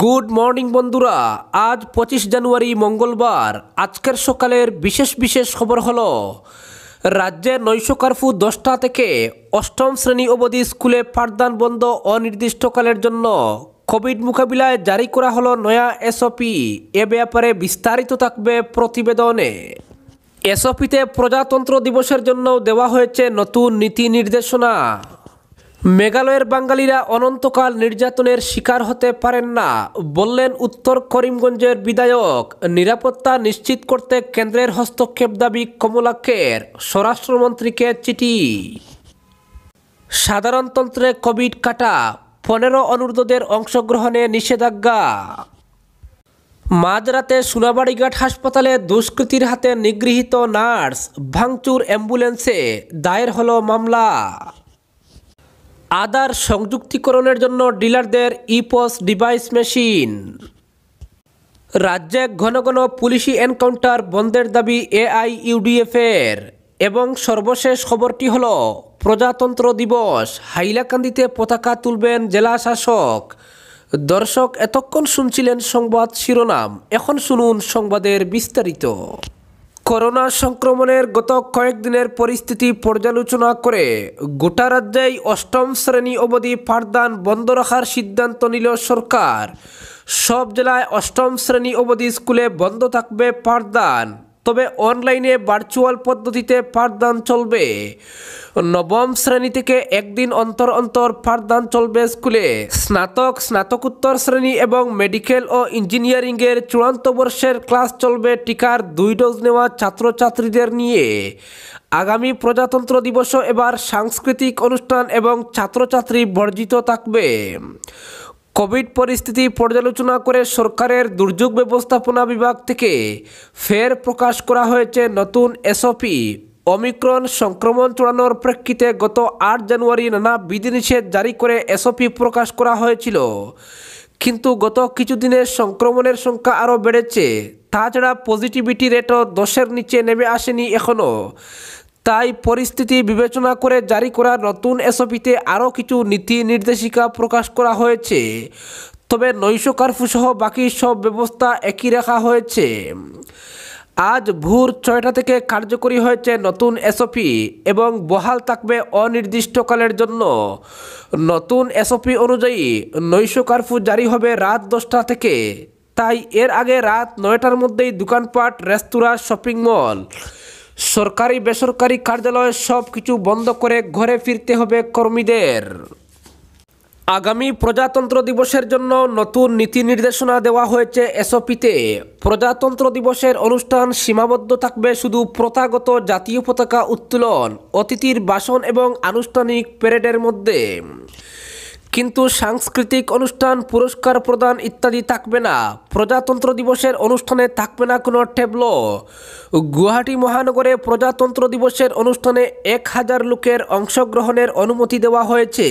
good morning বন্ধুরা আজ পঁচিশ জানুয়ারি মঙ্গলবার আজকের সকালের বিশেষ বিশেষ খবর হল রাজ্যে নৈশ কার্ফু দশটা থেকে অষ্টম শ্রেণী অবধি স্কুলে পাঠদান বন্ধ অনির্দিষ্টকালের জন্য কোভিড মোকাবিলায় জারি করা হলো নয়া এসওপি এ ব্যাপারে বিস্তারিত থাকবে প্রতিবেদনে এসওপিতে প্রজাতন্ত্র দিবসের জন্য দেওয়া হয়েছে নতুন নীতি নির্দেশনা মেঘালয়ের বাঙালিরা অনন্তকাল নির্যাতনের শিকার হতে পারেন না বললেন উত্তর করিমগঞ্জের বিধায়ক নিরাপত্তা নিশ্চিত করতে কেন্দ্রের হস্তক্ষেপ দাবি কমলাক্ষের স্বরাষ্ট্রমন্ত্রীকে চিঠি সাধারণতন্ত্রে কোভিড কাটা পনেরো অনুরোধদের অংশগ্রহণে নিষেধাজ্ঞা মাঝরাতে সোনাবাড়িঘাট হাসপাতালে দুষ্কৃতির হাতে নিগৃহীত নার্স ভাঙচুর অ্যাম্বুলেন্সে দায়ের হলো মামলা আদার সংযুক্তিকরণের জন্য ডিলারদের ইপস ডিভাইস মেশিন রাজ্যে ঘন ঘন পুলিশি এনকাউন্টার বন্ধের দাবি এআই ইউডিএফের এবং সর্বশেষ খবরটি হল প্রজাতন্ত্র দিবস হাইলাকান্দিতে পতাকা তুলবেন জেলা শাসক দর্শক এতক্ষণ শুনছিলেন সংবাদ শিরোনাম এখন শুনুন সংবাদের বিস্তারিত করোনা সংক্রমণের গত কয়েকদিনের পরিস্থিতি পর্যালোচনা করে গোটা রাজ্যেই অষ্টম শ্রেণী অবধি পাঠদান বন্ধ রাখার সিদ্ধান্ত নিল সরকার সব জেলায় অষ্টম শ্রেণী অবধি স্কুলে বন্ধ থাকবে পাঠদান তবে অনলাইনে ভার্চুয়াল পদ্ধতিতে পাঠদান চলবে নবম শ্রেণী থেকে একদিন অন্তর অন্তর পাঠদান চলবে স্কুলে স্নাতক স্নাতকোত্তর শ্রেণী এবং মেডিকেল ও ইঞ্জিনিয়ারিংয়ের চূড়ান্ত বর্ষের ক্লাস চলবে টিকার দুই ডোজ নেওয়া ছাত্রছাত্রীদের নিয়ে আগামী প্রজাতন্ত্র দিবসও এবার সাংস্কৃতিক অনুষ্ঠান এবং ছাত্রছাত্রী বর্জিত থাকবে কোভিড পরিস্থিতি পর্যালোচনা করে সরকারের দুর্যোগ ব্যবস্থাপনা বিভাগ থেকে ফের প্রকাশ করা হয়েছে নতুন এসওপি অমিক্রন সংক্রমণ চড়ানোর প্রেক্ষিতে গত আট জানুয়ারি নানা বিধিনিষেধ জারি করে এসওপি প্রকাশ করা হয়েছিল কিন্তু গত কিছুদিনে সংক্রমণের সংখ্যা আরও বেড়েছে তাছাড়া পজিটিভিটি রেটও দশের নিচে নেমে আসেনি এখনও তাই পরিস্থিতি বিবেচনা করে জারি করা নতুন এসওপিতে আরও কিছু নীতি নির্দেশিকা প্রকাশ করা হয়েছে তবে নৈশ কার্ফুসহ বাকি সব ব্যবস্থা একই রাখা হয়েছে আজ ভোর ছয়টা থেকে কার্যকরী হয়েছে নতুন এসওপি এবং বহাল থাকবে অনির্দিষ্টকালের জন্য নতুন এসওপি অনুযায়ী নৈশ কার্ফু জারি হবে রাত দশটা থেকে তাই এর আগে রাত নয়টার মধ্যেই দোকানপাট রেস্তোরাঁ শপিং মল সরকারি বেসরকারি কার্যালয় সব কিছু বন্ধ করে ঘরে ফিরতে হবে কর্মীদের আগামী প্রজাতন্ত্র দিবসের জন্য নতুন নীতি নির্দেশনা দেওয়া হয়েছে এসওপিতে প্রজাতন্ত্র দিবসের অনুষ্ঠান সীমাবদ্ধ থাকবে শুধু প্রথাগত জাতীয় পতাকা উত্তোলন অতিথির ভাষণ এবং আনুষ্ঠানিক প্যারেডের মধ্যে কিন্তু সাংস্কৃতিক অনুষ্ঠান পুরস্কার প্রদান ইত্যাদি থাকবে না প্রজাতন্ত্র দিবসের অনুষ্ঠানে থাকবে না কোনো টেবলো গুয়াহাটি মহানগরে প্রজাতন্ত্র দিবসের অনুষ্ঠানে এক হাজার লোকের অংশগ্রহণের অনুমতি দেওয়া হয়েছে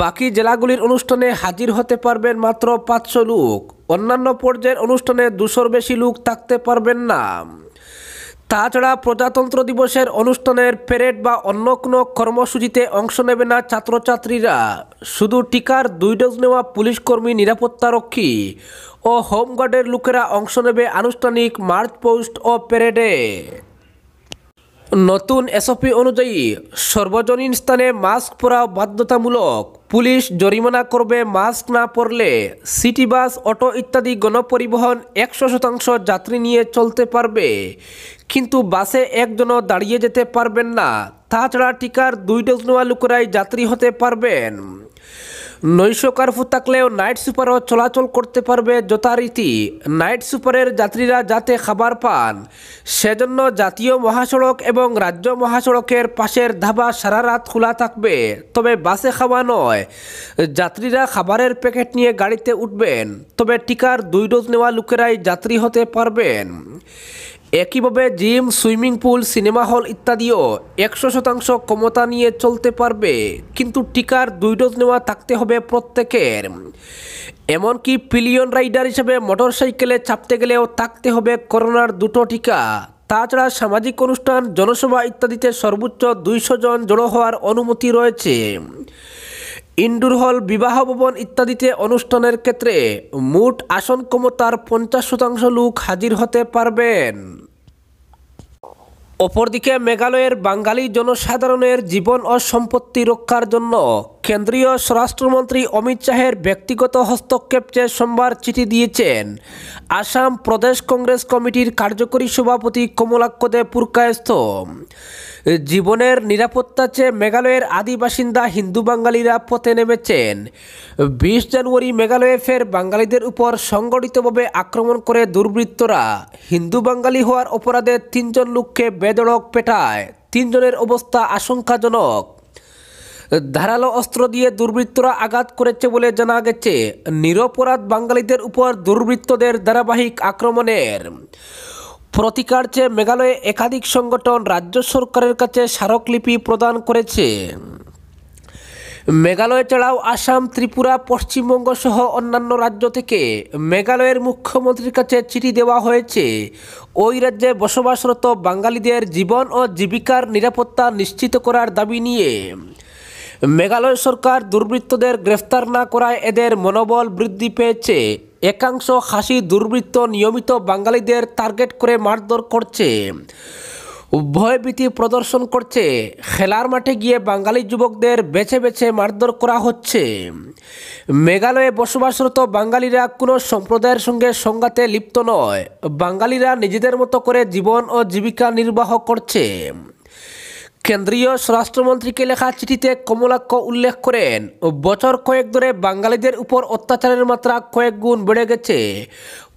বাকি জেলাগুলির অনুষ্ঠানে হাজির হতে পারবেন মাত্র পাঁচশো লোক অন্যান্য পর্যায়ের অনুষ্ঠানে দুশোর বেশি লোক থাকতে পারবেন না তাছাড়া প্রজাতন্ত্র দিবসের অনুষ্ঠানের প্যারেড বা অন্য কোনো কর্মসূচিতে অংশ নেবে না ছাত্রছাত্রীরা শুধু টিকার দুই ডোজ নেওয়া পুলিশ কর্মী নিরাপত্তারক্ষী ও হোমগার্ডের লোকেরা অংশ নেবে আনুষ্ঠানিক মার্চ পোস্ট ও প্যারেডে নতুন এসওপি অনুযায়ী সর্বজনীন স্থানে মাস্ক পরা বাধ্যতামূলক পুলিশ জরিমানা করবে মাস্ক না পরলে সিটি বাস অটো ইত্যাদি গণপরিবহন একশো শতাংশ যাত্রী নিয়ে চলতে পারবে কিন্তু বাসে একজনও দাঁড়িয়ে যেতে পারবেন না তাছাড়া টিকার দুই ডোজ নেওয়া লোকেরাই যাত্রী হতে পারবেন নৈশ কার্ফু থাকলেও নাইট সুপারও চলাচল করতে পারবে যথারীতি নাইট সুপারের যাত্রীরা যাতে খাবার পান সেজন্য জাতীয় মহাসড়ক এবং রাজ্য মহাসড়কের পাশের ধাবা সারা রাত খোলা থাকবে তবে বাসে খাওয়া নয় যাত্রীরা খাবারের প্যাকেট নিয়ে গাড়িতে উঠবেন তবে টিকার দুই ডোজ নেওয়া লোকেরাই যাত্রী হতে পারবেন একইভাবে gym swimming pool cinema hall ইত্যাদিও একশো শতাংশ ক্ষমতা নিয়ে চলতে পারবে কিন্তু টিকার দুই ডোজ নেওয়া থাকতে হবে প্রত্যেকের এমনকি পিলিয়ন রাইডার হিসেবে মোটর সাইকেলে চাপতে গেলেও থাকতে হবে করোনার দুটো টিকা তাছাড়া সামাজিক অনুষ্ঠান জনসভা ইত্যাদিতে সর্বোচ্চ দুইশো জন জড়ো হওয়ার অনুমতি রয়েছে ইন্ডোর হল বিবাহ ভবন ইত্যাদিতে অনুষ্ঠানের ক্ষেত্রে মোট আসন ক্ষমতার পঞ্চাশ শতাংশ লোক হাজির হতে পারবেন অপরদিকে মেঘালয়ের বাঙালি জনসাধারণের জীবন ও সম্পত্তি রক্ষার জন্য কেন্দ্রীয় স্বরাষ্ট্রমন্ত্রী অমিত শাহের ব্যক্তিগত হস্তক্ষেপ চেয়ে সোমবার চিঠি দিয়েছেন আসাম প্রদেশ কংগ্রেস কমিটির কার্যকরী সভাপতি কমলাক্ষদে পুরকায়স্থ জীবনের নিরাপত্তা চেয়ে মেঘালয়ের আদি বাসিন্দা হিন্দু বাঙালিরা পথে নেমেছেন বিশ জানুয়ারি মেঘালয়ে ফের বাঙালিদের উপর সংগঠিতভাবে আক্রমণ করে দুর্বৃত্তরা হিন্দু বাঙালি হওয়ার অপরাধে তিনজন লোককে বেদড়ক পেটায় তিনজনের অবস্থা আশঙ্কাজনক ধারালো অস্ত্র দিয়ে দুর্বৃত্তরা আঘাত করেছে বলে জানা গেছে নিরপরাধ বাঙালিদের উপর দুর্বৃত্তদের ধারাবাহিক আক্রমণের প্রতিকার চেয়ে মেঘালয়ে একাধিক সংগঠন রাজ্য সরকারের কাছে স্মারকলিপি প্রদান করেছে মেঘালয় ছাড়াও আসাম ত্রিপুরা পশ্চিমবঙ্গ সহ অন্যান্য রাজ্য থেকে মেঘালয়ের মুখ্যমন্ত্রীর কাছে চিঠি দেওয়া হয়েছে ওই রাজ্যে বসবাসরত বাঙালিদের জীবন ও জীবিকার নিরাপত্তা নিশ্চিত করার দাবি নিয়ে মেঘালয় সরকার দুর্বৃত্তদের গ্রেফতার না করায় এদের মনোবল বৃদ্ধি পেয়েছে একাংশ হাসি দুর্বৃত্ত নিয়মিত বাঙালিদের টার্গেট করে মারধর করছে ভয়ভীতি প্রদর্শন করছে খেলার মাঠে গিয়ে বাঙালি যুবকদের বেছে বেছে মারধর করা হচ্ছে মেঘালয়ে বসবাসরত বাঙালিরা কোনো সম্প্রদায়ের সঙ্গে সংঘাতে লিপ্ত নয় বাঙালিরা নিজেদের মতো করে জীবন ও জীবিকা নির্বাহ করছে কেন্দ্রীয় স্বরাষ্ট্রমন্ত্রীকে লেখা চিঠিতে কমলাক্ষ উল্লেখ করেন বছর কয়েক ধরে বাঙালিদের উপর অত্যাচারের মাত্রা কয়েক গুণ বেড়ে গেছে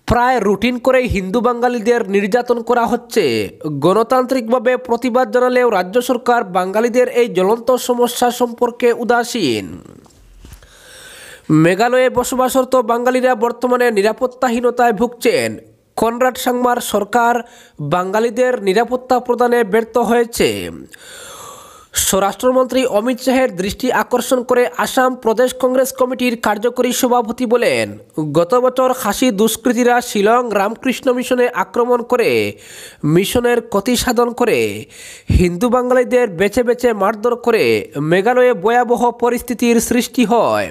প্রায় রুটিন করেই হিন্দু বাঙালিদের নির্যাতন করা হচ্ছে গণতান্ত্রিকভাবে প্রতিবাদ জানালেও রাজ্য সরকার বাঙালিদের এই জ্বলন্ত সমস্যা সম্পর্কে উদাসীন মেঘালয়ে বসবাসরত বাঙালিরা বর্তমানে নিরাপত্তাহীনতায় ভুগছেন কনরাড সাংমার সরকার বাঙালিদের নিরাপত্তা প্রদানে ব্যর্থ হয়েছে স্বরাষ্ট্রমন্ত্রী অমিত শাহের দৃষ্টি আকর্ষণ করে আসাম প্রদেশ কংগ্রেস কমিটির কার্যকরী সভাপতি বলেন গত বছর হাসি দুষ্কৃতীরা শিলং রামকৃষ্ণ মিশনে আক্রমণ করে মিশনের ক্ষতি সাধন করে হিন্দু বাঙালিদের বেছে বেছে মারধর করে মেঘালয়ে ভয়াবহ পরিস্থিতির সৃষ্টি হয়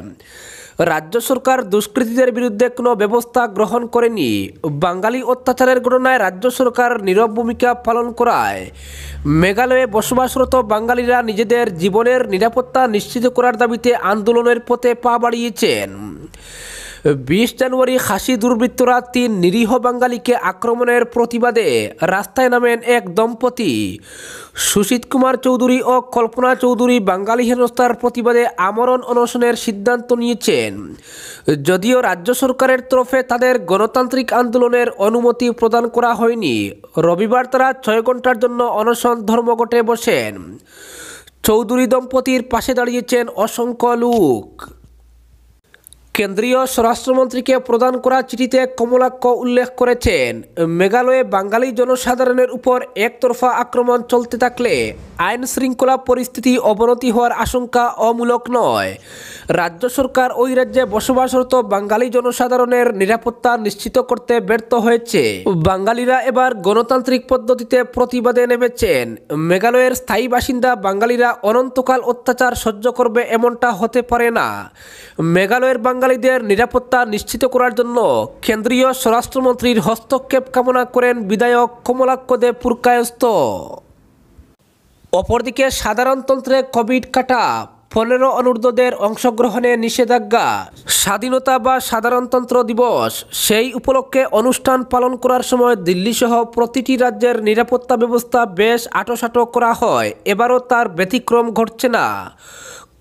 রাজ্য সরকার দুষ্কৃতীদের বিরুদ্ধে কোনো ব্যবস্থা গ্রহণ করেনি বাঙালি অত্যাচারের ঘটনায় রাজ্য সরকার নীরব ভূমিকা পালন করায় মেঘালয়ে বসবাসরত বাঙালিরা নিজেদের জীবনের নিরাপত্তা নিশ্চিত করার দাবিতে আন্দোলনের পথে পা বাড়িয়েছেন বিশ জানুয়ারি খাসি দুর্বৃত্তরা তিন নিরীহ বাঙালিকে আক্রমণের প্রতিবাদে রাস্তায় নামেন এক দম্পতি সুশীত কুমার চৌধুরী ও কল্পনা চৌধুরী বাঙালি হেনস্থার প্রতিবাদে আমরণ অনশনের সিদ্ধান্ত নিয়েছেন যদিও রাজ্য সরকারের তরফে তাদের গণতান্ত্রিক আন্দোলনের অনুমতি প্রদান করা হয়নি রবিবার তারা ছয় ঘন্টার জন্য অনশন ধর্মঘটে বসেন চৌধুরী দম্পতির পাশে দাঁড়িয়েছেন অসংখ্য লোক কেন্দ্রীয় স্বরাষ্ট্রমন্ত্রীকে প্রদান করা চিঠিতে কমলাক্ষ উল্লেখ করেছেন মেঘালয়ে বাঙালি জনসাধারণের উপর একতরফা আক্রমণ চলতে থাকলে আইন শৃঙ্খলা পরিস্থিতি অবনতি হওয়ার আশঙ্কা অমূলক নয় রাজ্য সরকার ওই রাজ্যে বসবাসরত বাঙালি জনসাধারণের নিরাপত্তা নিশ্চিত করতে ব্যর্থ হয়েছে বাঙালিরা এবার গণতান্ত্রিক পদ্ধতিতে প্রতিবাদে নেমেছেন মেঘালয়ের স্থায়ী বাসিন্দা বাঙালিরা অনন্তকাল অত্যাচার সহ্য করবে এমনটা হতে পারে না মেঘালয়ের বাঙালি বাঙালিদের নিরাপত্তা নিশ্চিত করার জন্য কেন্দ্রীয় স্বরাষ্ট্রমন্ত্রীর হস্তক্ষেপ কামনা করেন বিধায়ক কমলাক্ষ দেব পুরকায়স্থ অপরদিকে সাধারণতন্ত্রে কোভিড কাটা পনেরো অনুর্ধদের অংশগ্রহণে নিষেধাজ্ঞা স্বাধীনতা বা সাধারণতন্ত্র দিবস সেই উপলক্ষে অনুষ্ঠান পালন করার সময় দিল্লিসহ প্রতিটি রাজ্যের নিরাপত্তা ব্যবস্থা বেশ আটোসাটো করা হয় এবারও তার ব্যতিক্রম ঘটছে না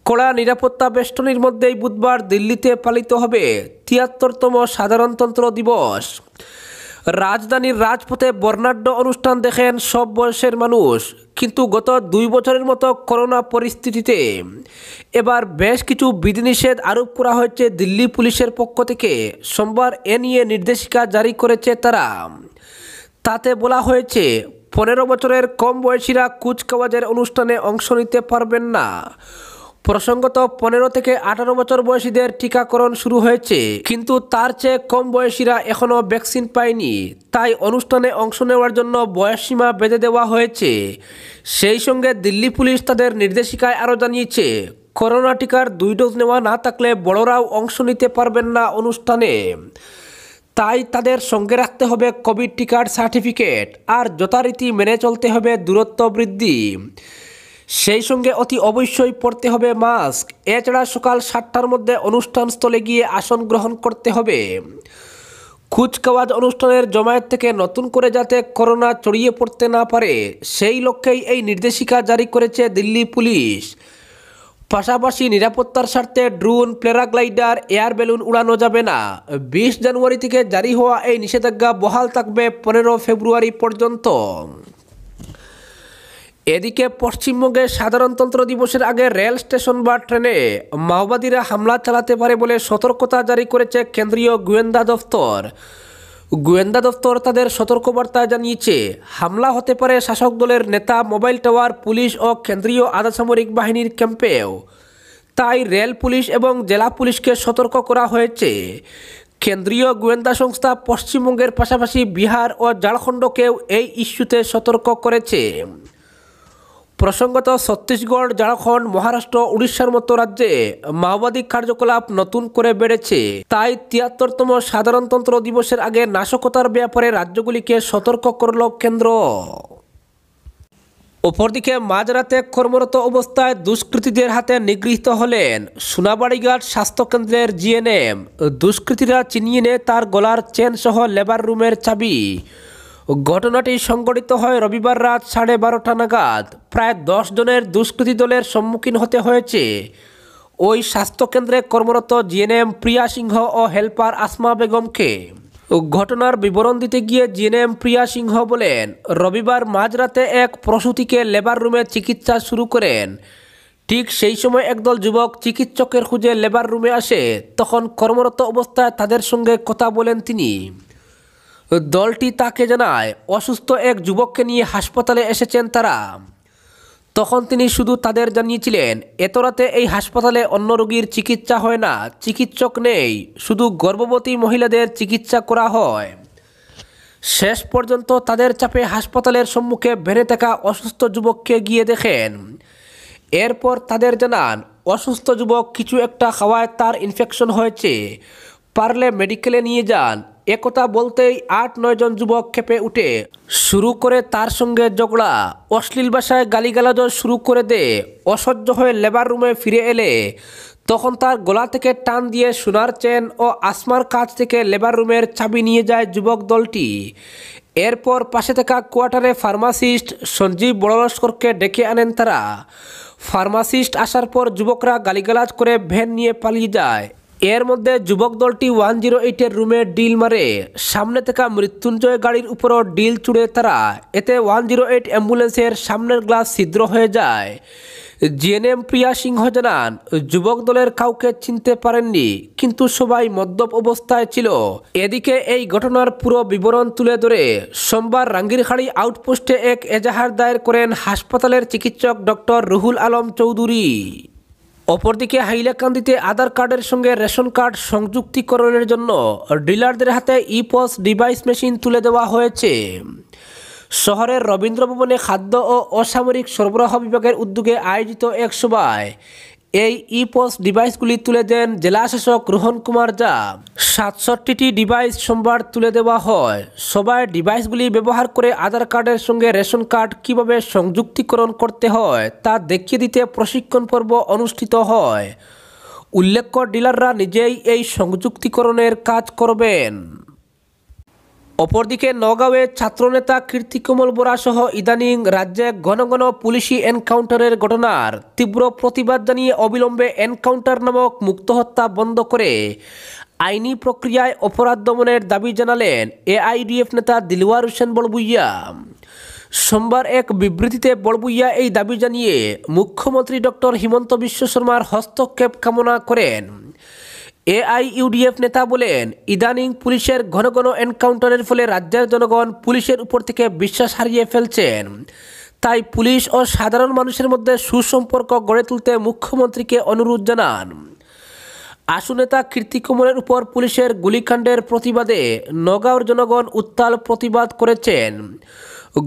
কড়া নিরাপত্তা বেষ্টনীর মধ্যেই বুধবার দিল্লিতে পালিত হবে তিয়াত্তরতম সাধারণতন্ত্র দিবস রাজধানীর রাজপথে বর্ণাঢ্য অনুষ্ঠান দেখেন সব বয়সের মানুষ কিন্তু গত দুই বছরের মতো করোনা পরিস্থিতিতে এবার বেশ কিছু বিধিনিষেধ আরোপ করা হয়েছে দিল্লি পুলিশের পক্ষ থেকে সোমবার এ নিয়ে নির্দেশিকা জারি করেছে তারা তাতে বলা হয়েছে পনেরো বছরের কম বয়সীরা কুচকাওয়াজের অনুষ্ঠানে অংশ নিতে পারবেন না প্রসঙ্গত পনেরো থেকে আঠারো বছর বয়সীদের টিকাকরণ শুরু হয়েছে কিন্তু তার চেয়ে কম বয়সীরা এখনও ভ্যাকসিন পায়নি তাই অনুষ্ঠানে অংশ নেওয়ার জন্য বয়সসীমা বেঁধে দেওয়া হয়েছে সেই সঙ্গে দিল্লি পুলিশ তাদের নির্দেশিকায় আরও জানিয়েছে করোনা টিকার দুই ডোজ নেওয়া না থাকলে বড়রাও অংশ নিতে পারবেন না অনুষ্ঠানে তাই তাদের সঙ্গে রাখতে হবে কোভিড টিকার সার্টিফিকেট আর যথারীতি মেনে চলতে হবে দূরত্ব বৃদ্ধি সেই সঙ্গে অতি অবশ্যই পড়তে হবে মাস্ক এছাড়া সকাল সাতটার মধ্যে অনুষ্ঠানস্থলে গিয়ে আসন গ্রহণ করতে হবে কুচকাওয়াজ অনুষ্ঠানের জমায়েত থেকে নতুন করে যাতে করোনা ছড়িয়ে পড়তে না পারে সেই লক্ষ্যেই এই নির্দেশিকা জারি করেছে দিল্লি পুলিশ পাশাপাশি নিরাপত্তার স্বার্থে ড্রোন প্লেরাগ্লাইডার এয়ার বেলুন উড়ানো যাবে না বিশ জানুয়ারি থেকে জারি হওয়া এই নিষেধাজ্ঞা বহাল থাকবে পনেরো ফেব্রুয়ারি পর্যন্ত এদিকে পশ্চিমবঙ্গে সাধারণতন্ত্র দিবসের আগে রেল স্টেশন বা ট্রেনে মাওবাদীরা হামলা চালাতে পারে বলে সতর্কতা জারি করেছে কেন্দ্রীয় গোয়েন্দা দফতর গোয়েন্দা দফতর তাদের সতর্কবার্তা জানিয়েছে হামলা হতে পারে শাসক দলের নেতা মোবাইল টাওয়ার পুলিশ ও কেন্দ্রীয় আধাসামরিক বাহিনীর ক্যাম্পেও তাই রেল পুলিশ এবং জেলা পুলিশকে সতর্ক করা হয়েছে কেন্দ্রীয় গোয়েন্দা সংস্থা পশ্চিমবঙ্গের পাশাপাশি বিহার ও ঝাড়খণ্ডকেও এই ইস্যুতে সতর্ক করেছে প্রসঙ্গত ছত্তিশগড় ঝাড়খণ্ড মহারাষ্ট্র উড়িষ্যার মতো রাজ্যে মাওবাদী কার্যকলাপ নতুন করে বেড়েছে তাই তিয়াত্তরতম সাধারণতন্ত্র দিবসের আগে নাশকতার ব্যাপারে রাজ্যগুলিকে সতর্ক করল কেন্দ্র অপরদিকে মাঝরাতে কর্মরত অবস্থায় দুষ্কৃতীদের হাতে নিগৃহীত হলেন সোনাবাড়িঘাট স্বাস্থ্যকেন্দ্রের জিএনএম দুষ্কৃতীরা চিনিয়ে নেয় তার গলার চেনসহ লেবার রুমের চাবি ঘটনাটি সংঘটিত হয় রবিবার রাত সাড়ে বারোটা নাগাদ প্রায় দশ জনের দুষ্কৃতী দলের সম্মুখীন হতে হয়েছে ওই স্বাস্থ্যকেন্দ্রে কর্মরত জিএনএম প্রিয়া সিংহ ও হেল্পার আসমা বেগমকে ঘটনার বিবরণ দিতে গিয়ে জিএনএম প্রিয়া সিংহ বলেন রবিবার মাঝরাতে এক প্রসূতিকে লেবার রুমে চিকিৎসা শুরু করেন ঠিক সেই সময় একদল যুবক চিকিৎসকের খুঁজে লেবার রুমে আসে তখন কর্মরত অবস্থায় তাদের সঙ্গে কথা বলেন তিনি দলটি তাকে জানায় অসুস্থ এক যুবককে নিয়ে হাসপাতালে এসেছেন তারা তখন তিনি শুধু তাদের জানিয়েছিলেন এত রাতে এই হাসপাতালে অন্য রোগীর চিকিৎসা হয় না চিকিৎসক নেই শুধু গর্ভবতী মহিলাদের চিকিৎসা করা হয় শেষ পর্যন্ত তাদের চাপে হাসপাতালের সম্মুখে বেড়ে থাকা অসুস্থ যুবককে গিয়ে দেখেন এরপর তাদের জানান অসুস্থ যুবক কিছু একটা খাওয়ায় তার ইনফেকশন হয়েছে পারলে মেডিকেলে নিয়ে যান একথা বলতেই আট নয়জন যুবক খেপে উঠে শুরু করে তার সঙ্গে জগড়া অশ্লীল ভাষায় গালিগালাজ শুরু করে দে অসহ্য হয়ে লেবার রুমে ফিরে এলে তখন তার গলা থেকে টান দিয়ে সোনার চেন ও আসমার কাছ থেকে লেবার রুমের চাবি নিয়ে যায় যুবক দলটি এরপর পাশে থাকা কোয়ার্টারে ফার্মাসিস্ট সঞ্জীব বড়লস্করকে ডেকে আনেন তারা ফার্মাসিস্ট আসার পর যুবকরা গালিগালাজ করে ভ্যান নিয়ে পালিয়ে যায় এর মধ্যে যুবক দলটি ওয়ান জিরো এইটের রুমে ডিল মারে সামনে থাকা মৃত্যুঞ্জয় গাড়ির উপরও ডিল চুড়ে তারা এতে ওয়ান জিরো এইট অ্যাম্বুলেন্সের সামনের গ্লাস ছিদ্র হয়ে যায় জিএনএম প্রিয়া সিংহ জানান যুবক দলের কাউকে চিনতে পারেননি কিন্তু সবাই মদ্যপ অবস্থায় ছিল এদিকে এই ঘটনার পুরো বিবরণ তুলে ধরে সোমবার রাঙ্গিরখাড়ি আউটপোস্টে এক এজাহার দায়ের করেন হাসপাতালের চিকিৎসক ডক্টর রুহুল আলম চৌধুরী অপরদিকে হাইলাকান্দিতে আধার কার্ডের সঙ্গে রেশন কার্ড সংযুক্তিকরণের জন্য ডিলারদের হাতে ইপস ডিভাইস মেশিন তুলে দেওয়া হয়েছে শহরের রবীন্দ্র ভবনে খাদ্য ও অসামরিক সরবরাহ বিভাগের উদ্যোগে আয়োজিত এক সভায় এই ই পোস্ট ডিভাইসগুলি তুলে দেন জেলাশাসক রোহন কুমার যা সাতষট্টিটি ডিভাইস সোমবার তুলে দেওয়া হয় সবাই ডিভাইসগুলি ব্যবহার করে আধার কার্ডের সঙ্গে রেশন কার্ড কিভাবে সংযুক্তিকরণ করতে হয় তা দেখিয়ে দিতে প্রশিক্ষণ পর্ব অনুষ্ঠিত হয় উল্লেখ্য ডিলাররা নিজেই এই সংযুক্তিকরণের কাজ করবেন অপরদিকে নগাঁওয়ে ছাত্রনেতা কীর্তিকমল সহ ইদানিং রাজ্যে ঘন ঘন পুলিশি এনকাউন্টারের ঘটনার তীব্র প্রতিবাদ জানিয়ে অবিলম্বে এনকাউন্টার নামক মুক্ত হত্যা বন্ধ করে আইনি প্রক্রিয়ায় অপরাধ দমনের দাবি জানালেন এআইডিএফ নেতা দিলওয়ার হোসেন বড়বুইয়া সোমবার এক বিবৃতিতে বড়বুইয়া এই দাবি জানিয়ে মুখ্যমন্ত্রী ডক্টর হিমন্ত বিশ্ব শর্মার হস্তক্ষেপ কামনা করেন এআইইউডিএফ নেতা বলেন ইদানিং পুলিশের ঘন ঘন এনকাউন্টারের ফলে রাজ্যের জনগণ পুলিশের উপর থেকে বিশ্বাস হারিয়ে ফেলছেন তাই পুলিশ ও সাধারণ মানুষের মধ্যে সুসম্পর্ক গড়ে তুলতে মুখ্যমন্ত্রীকে অনুরোধ জানান আশু নেতা কীর্তিকুমারের উপর পুলিশের গুলিকাণ্ডের প্রতিবাদে নগাঁওর জনগণ উত্তাল প্রতিবাদ করেছেন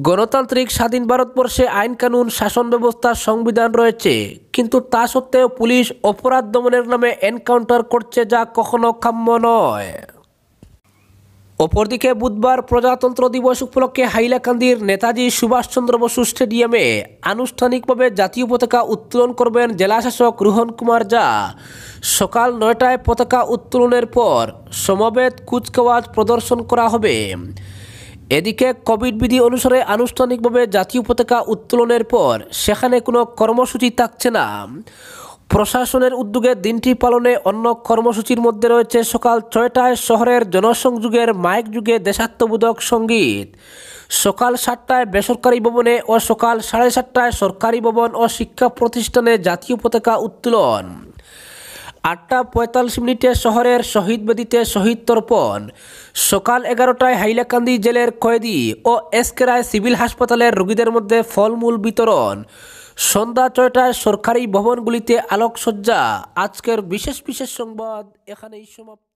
গণতান্ত্রিক স্বাধীন ভারতবর্ষে আইনকানুন শাসন ব্যবস্থা সংবিধান রয়েছে কিন্তু তা সত্ত্বেও পুলিশ অপরাধ দমনের নামে এনকাউন্টার করছে যা কখনো কাম্য নয় অপরদিকে বুধবার প্রজাতন্ত্র দিবস উপলক্ষে হাইলাকান্দির নেতাজি সুভাষচন্দ্র বসু স্টেডিয়ামে আনুষ্ঠানিকভাবে জাতীয় পতাকা উত্তোলন করবেন জেলাশাসক রোহন কুমার যা সকাল নয়টায় পতাকা উত্তোলনের পর সমবেত কুচকাওয়াজ প্রদর্শন করা হবে এদিকে কোভিড বিধি অনুসারে আনুষ্ঠানিকভাবে জাতীয় পতাকা উত্তোলনের পর সেখানে কোনো কর্মসূচি থাকছে না প্রশাসনের উদ্যোগে দিনটি পালনে অন্য কর্মসূচির মধ্যে রয়েছে সকাল ছয়টায় শহরের জনসংযোগের মাইক যুগে দেশাত্মবোধক সঙ্গীত সকাল সাতটায় বেসরকারি ভবনে ও সকাল সাড়ে সাতটায় সরকারি ভবন ও শিক্ষা প্রতিষ্ঠানে জাতীয় পতাকা উত্তোলন আটটা পঁয়তাল্লিশ মিনিটে শহরের শহীদ বেদিতে শহীদ তর্পণ সকাল এগারোটায় হাইলাকান্দি জেলের কয়েদি ও এসকেরায় সিভিল হাসপাতালের রোগীদের মধ্যে ফলমূল বিতরণ সন্ধ্যা ছয়টায় সরকারি ভবনগুলিতে আলোকসজ্জা আজকের বিশেষ বিশেষ সংবাদ এখানেই সমাপ্ত